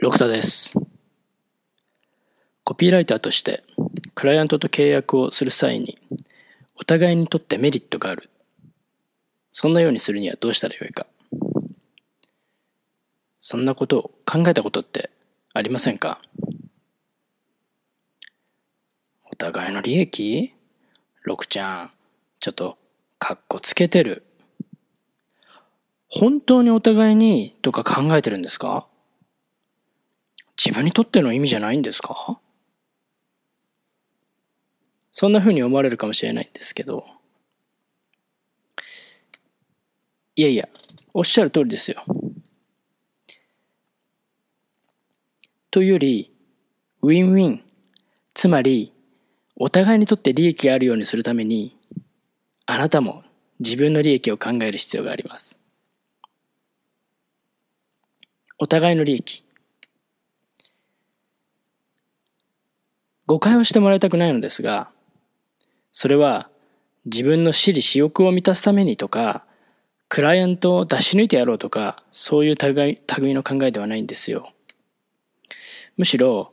ロクタですコピーライターとしてクライアントと契約をする際にお互いにとってメリットがあるそんなようにするにはどうしたらよいかそんなことを考えたことってありませんかお互いの利益ロクちゃんちょっとかっこつけてる本当にお互いにとか考えてるんですか自分にとっての意味じゃないんですかそんな風に思われるかもしれないんですけど、いやいや、おっしゃる通りですよ。というより、ウィンウィン、つまり、お互いにとって利益があるようにするために、あなたも自分の利益を考える必要があります。お互いの利益。誤解をしてもらいたくないのですが、それは自分の私利私欲を満たすためにとか、クライアントを出し抜いてやろうとか、そういう類の考えではないんですよ。むしろ、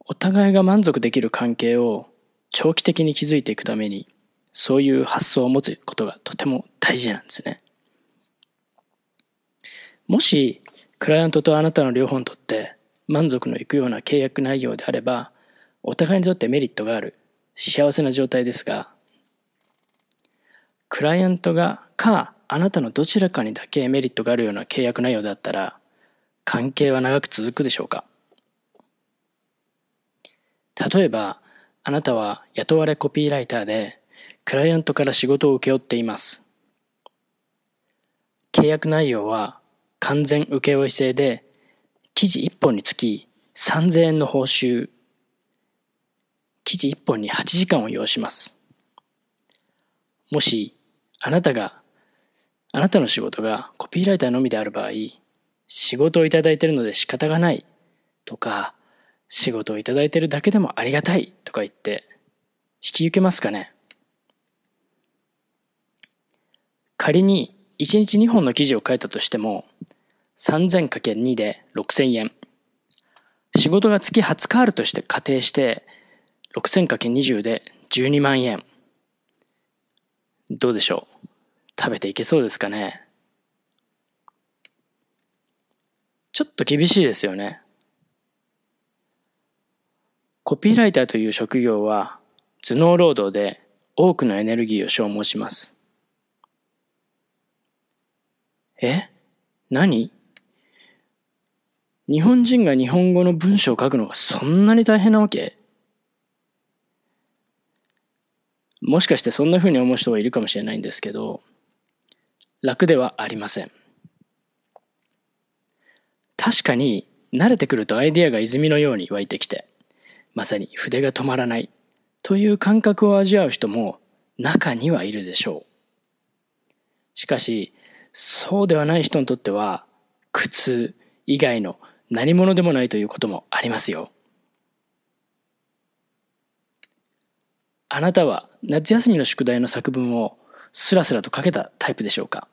お互いが満足できる関係を長期的に築いていくために、そういう発想を持つことがとても大事なんですね。もし、クライアントとあなたの両方にとって満足のいくような契約内容であれば、お互いにとってメリットがある幸せな状態ですがクライアントがかあなたのどちらかにだけメリットがあるような契約内容だったら関係は長く続くでしょうか例えばあなたは雇われコピーライターでクライアントから仕事を請け負っています契約内容は完全請負制で記事1本につき3000円の報酬記事1本に8時間を要します。もし、あなたが、あなたの仕事がコピーライターのみである場合、仕事をいただいてるので仕方がないとか、仕事をいただいてるだけでもありがたいとか言って、引き受けますかね仮に1日2本の記事を書いたとしても、3000×2 で6000円。仕事が月20日あるとして仮定して、6000×20 で12万円。どうでしょう食べていけそうですかねちょっと厳しいですよね。コピーライターという職業は頭脳労働で多くのエネルギーを消耗します。え何日本人が日本語の文章を書くのがそんなに大変なわけもしかしてそんな風に思う人はいるかもしれないんですけど、楽ではありません。確かに慣れてくるとアイデアが泉のように湧いてきて、まさに筆が止まらないという感覚を味わう人も中にはいるでしょう。しかし、そうではない人にとっては、苦痛以外の何者でもないということもありますよ。あなたは夏休みの宿題の作文をスラスラと書けたタイプでしょうか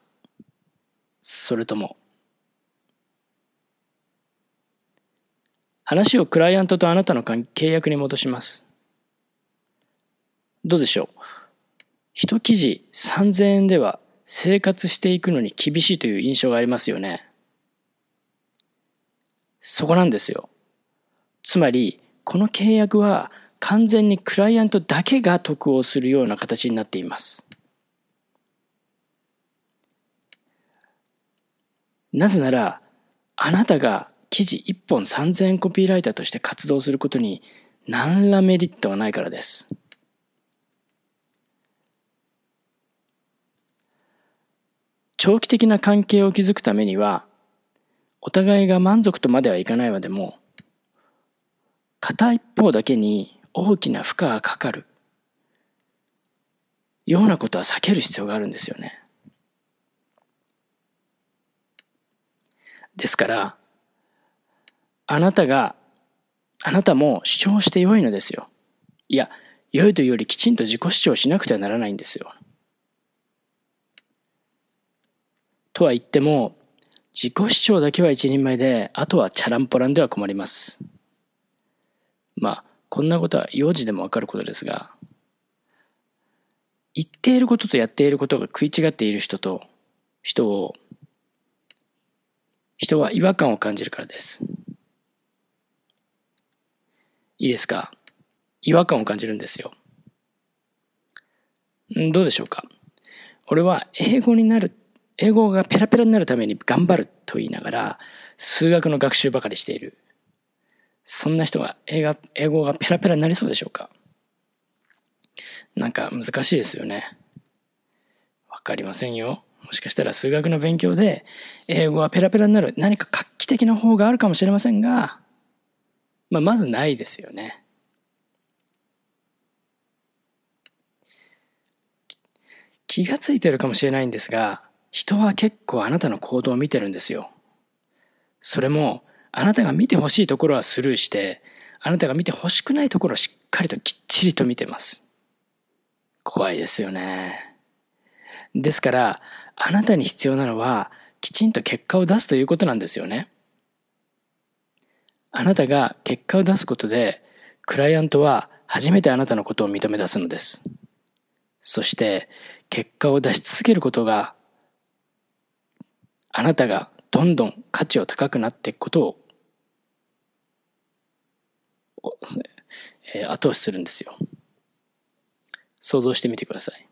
それとも話をクライアントとあなたの契約に戻しますどうでしょう一記事3000円では生活していくのに厳しいという印象がありますよねそこなんですよつまりこの契約は完全にクライアントだけが得をするような形になっています。なぜなら、あなたが記事1本3000コピーライターとして活動することに何らメリットはないからです。長期的な関係を築くためには、お互いが満足とまではいかないまでも、片一方だけに大きな負荷がかかるようなことは避ける必要があるんですよね。ですから、あなたが、あなたも主張して良いのですよ。いや、良いというよりきちんと自己主張しなくてはならないんですよ。とは言っても、自己主張だけは一人前で、あとはチャランポランでは困ります。まあ、こんなことは幼児でもわかることですが、言っていることとやっていることが食い違っている人と、人を、人は違和感を感じるからです。いいですか違和感を感じるんですよ。どうでしょうか俺は英語になる、英語がペラペラになるために頑張ると言いながら、数学の学習ばかりしている。そんな人が英語英語がペラペラになりそうでしょうかなんか難しいですよね。わかりませんよ。もしかしたら数学の勉強で英語がペラペラになる何か画期的な方があるかもしれませんが、まあ、まずないですよね。気がついてるかもしれないんですが人は結構あなたの行動を見てるんですよ。それもあなたが見てほしいところはスルーしてあなたが見てほしくないところをしっかりときっちりと見てます怖いですよねですからあなたに必要なのはきちんと結果を出すということなんですよねあなたが結果を出すことでクライアントは初めてあなたのことを認め出すのですそして結果を出し続けることがあなたがどんどん価値を高くなっていくことをえ後押しするんですよ。想像してみてください。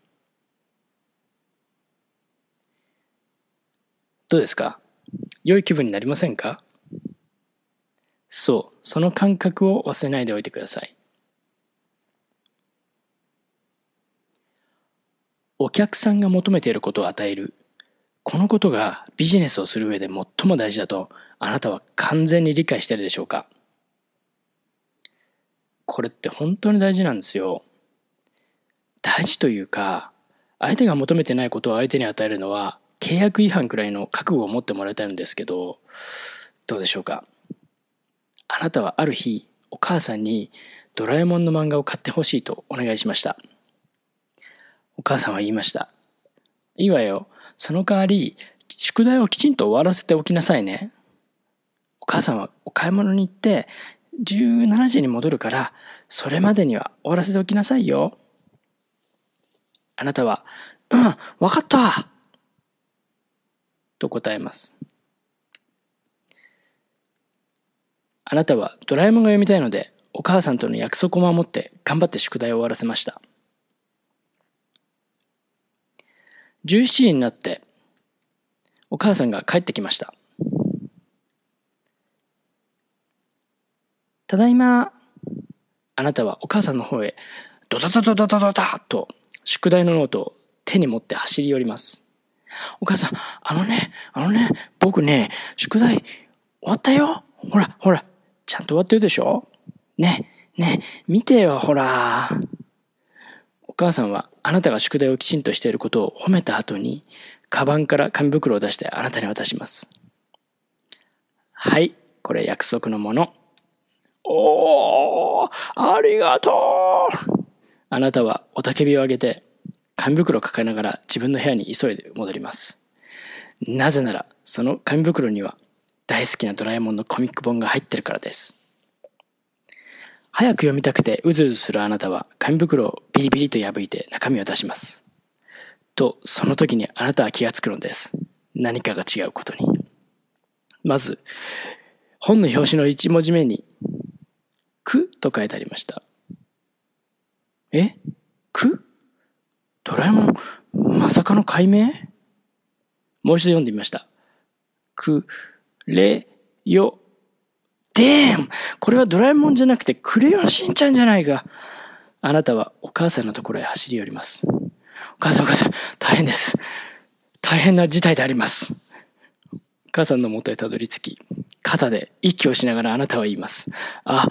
どうですか良い気分になりませんかそう、その感覚を忘れないでおいてください。お客さんが求めていることを与えるこのことがビジネスをする上で最も大事だとあなたは完全に理解してるでしょうかこれって本当に大事なんですよ。大事というか相手が求めてないことを相手に与えるのは契約違反くらいの覚悟を持ってもらいたいんですけどどうでしょうかあなたはある日お母さんにドラえもんの漫画を買ってほしいとお願いしましたお母さんは言いましたいいわよその代わり、宿題をきちんと終わらせておきなさいね。お母さんはお買い物に行って、17時に戻るから、それまでには終わらせておきなさいよ。あなたは、うん、わかったと答えます。あなたはドラえもんが読みたいので、お母さんとの約束を守って頑張って宿題を終わらせました。17時になってお母さんが帰ってきました。ただいま。あなたはお母さんの方へドタドタドタドタと宿題のノートを手に持って走り寄ります。お母さん、あのね、あのね、僕ね、宿題終わったよ。ほら、ほら、ちゃんと終わってるでしょね、ね、見てよ、ほら。母さんはあなたが宿題をきちんとしていることを褒めた後に、カバンから紙袋を出してあなたに渡します。はい、これ約束のもの。おー、ありがとうあなたは雄たけびを上げて、紙袋を抱えながら自分の部屋に急いで戻ります。なぜなら、その紙袋には大好きなドラえもんのコミック本が入ってるからです。早く読みたくてうずうずするあなたは紙袋をビリビリと破いて中身を出します。と、その時にあなたは気がつくのです。何かが違うことに。まず、本の表紙の1文字目に、くと書いてありました。えくドラえもん、まさかの解明もう一度読んでみました。く、れ、よ、デーンこれはドラえもんじゃなくてクレヨンしんちゃんじゃないか。あなたはお母さんのところへ走り寄ります。お母さんお母さん、大変です。大変な事態であります。お母さんのもとへたどり着き、肩で息をしながらあなたは言います。あ、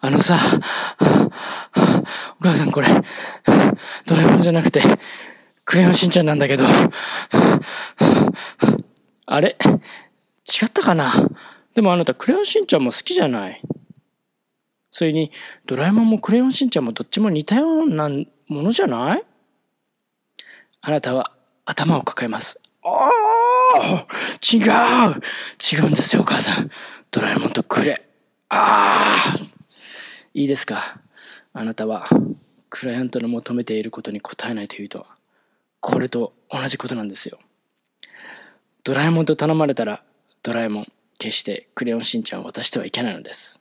あのさ、お母さんこれ、ドラえもんじゃなくて、クレヨンしんちゃんなんだけど、あれ違ったかなでもあなたクレヨンしんちゃんも好きじゃない。それにドラえもんもクレヨンしんちゃんもどっちも似たようなものじゃないあなたは頭を抱えます。ああ違う違うんですよお母さん。ドラえもんとクレ。ああいいですかあなたはクライアントの求めていることに応えないというとこれと同じことなんですよ。ドラえもんと頼まれたらドラえもん。決してクレヨンしんちゃんを渡してはいけないのです。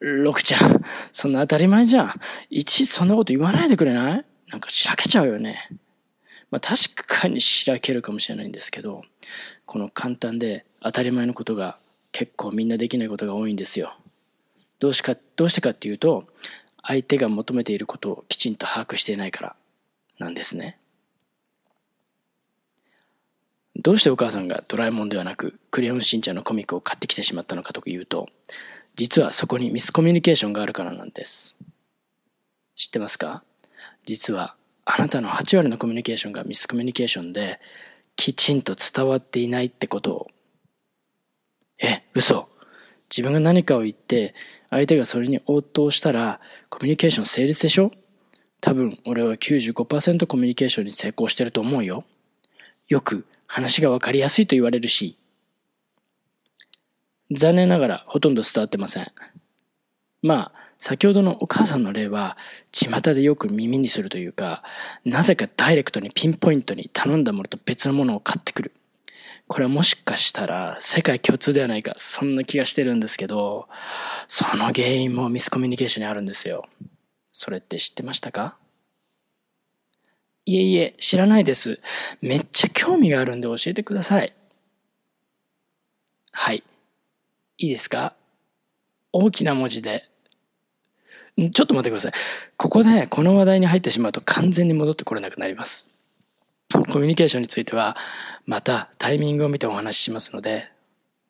ろくちゃん、そんな当たり前じゃん。いちいちそんなこと言わないでくれないなんかしらけちゃうよね。まあ確かにしらけるかもしれないんですけど、この簡単で当たり前のことが結構みんなできないことが多いんですよ。どうしか、どうしてかっていうと、相手が求めていることをきちんと把握していないからなんですね。どうしてお母さんがドラえもんではなくクレヨンしんちゃんのコミックを買ってきてしまったのかというと、実はそこにミスコミュニケーションがあるからなんです。知ってますか実はあなたの8割のコミュニケーションがミスコミュニケーションで、きちんと伝わっていないってことを。え、嘘。自分が何かを言って、相手がそれに応答したら、コミュニケーション成立でしょ多分、俺は95%コミュニケーションに成功してると思うよ。よく、話が分かりやすいと言われるし残念ながらほとんど伝わってませんまあ先ほどのお母さんの例は巷でよく耳にするというかなぜかダイレクトにピンポイントに頼んだものと別のものを買ってくるこれはもしかしたら世界共通ではないかそんな気がしてるんですけどその原因もミスコミュニケーションにあるんですよそれって知ってましたかいえいえ、知らないです。めっちゃ興味があるんで教えてください。はい。いいですか大きな文字で。ちょっと待ってください。ここでこの話題に入ってしまうと完全に戻ってこれなくなります。コミュニケーションについてはまたタイミングを見てお話ししますので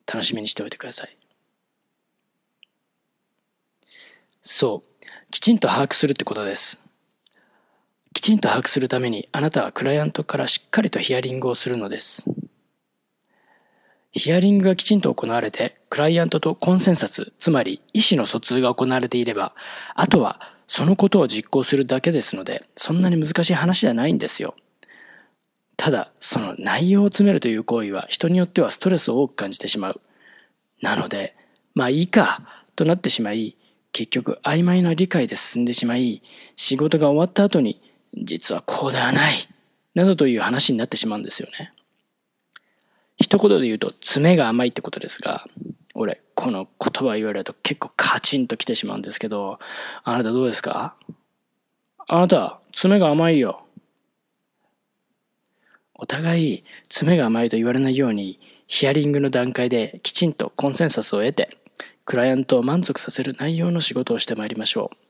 楽しみにしておいてください。そう。きちんと把握するってことです。きちんと把握するためにあなたはクライアントからしっかりとヒアリングをするのです。ヒアリングがきちんと行われて、クライアントとコンセンサス、つまり意思の疎通が行われていれば、あとはそのことを実行するだけですので、そんなに難しい話ではないんですよ。ただ、その内容を詰めるという行為は人によってはストレスを多く感じてしまう。なので、まあいいか、となってしまい、結局曖昧な理解で進んでしまい、仕事が終わった後に実はこうではない、などという話になってしまうんですよね。一言で言うと、爪が甘いってことですが、俺、この言葉言われると結構カチンと来てしまうんですけど、あなたどうですかあなた、爪が甘いよ。お互い、爪が甘いと言われないように、ヒアリングの段階できちんとコンセンサスを得て、クライアントを満足させる内容の仕事をしてまいりましょう。